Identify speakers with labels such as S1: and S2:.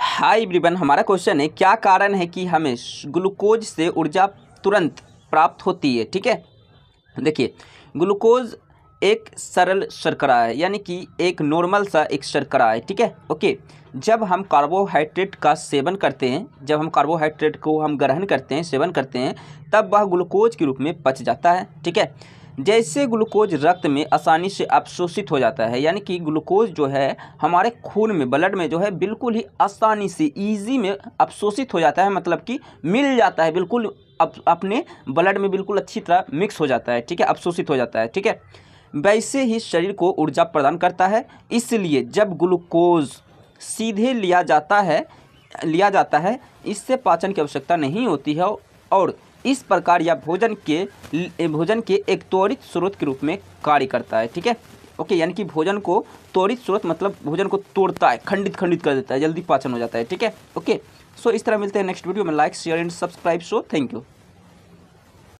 S1: हाय ब्रिबन हमारा क्वेश्चन है क्या कारण है कि हमें ग्लूकोज से ऊर्जा तुरंत प्राप्त होती है ठीक है देखिए ग्लूकोज एक सरल शर्करा है यानी कि एक नॉर्मल सा एक शर्करा है ठीक है ओके जब हम कार्बोहाइड्रेट का सेवन करते हैं जब हम कार्बोहाइड्रेट को हम ग्रहण करते हैं सेवन करते हैं तब वह ग्लूकोज के रूप में पच जाता है ठीक है जैसे ग्लूकोज रक्त में आसानी से अवशोषित हो जाता है यानी कि ग्लूकोज जो है हमारे खून में ब्लड में जो है बिल्कुल ही आसानी से ईजी में अवशोषित हो जाता है मतलब कि मिल जाता है बिल्कुल अप, अपने ब्लड में बिल्कुल अच्छी तरह मिक्स हो जाता है ठीक है अवशोषित हो जाता है ठीक है वैसे ही शरीर को ऊर्जा प्रदान करता है इसलिए जब ग्लूकोज सीधे लिया जाता है लिया जाता है इससे पाचन की आवश्यकता नहीं होती है और इस प्रकार यह भोजन के भोजन के एक त्वरित स्रोत के रूप में कार्य करता है ठीक है ओके यानी कि भोजन को त्वरित स्रोत मतलब भोजन को तोड़ता है खंडित खंडित कर देता है जल्दी पाचन हो जाता है ठीक है ओके सो इस तरह मिलते हैं नेक्स्ट वीडियो में like share and subscribe so thank you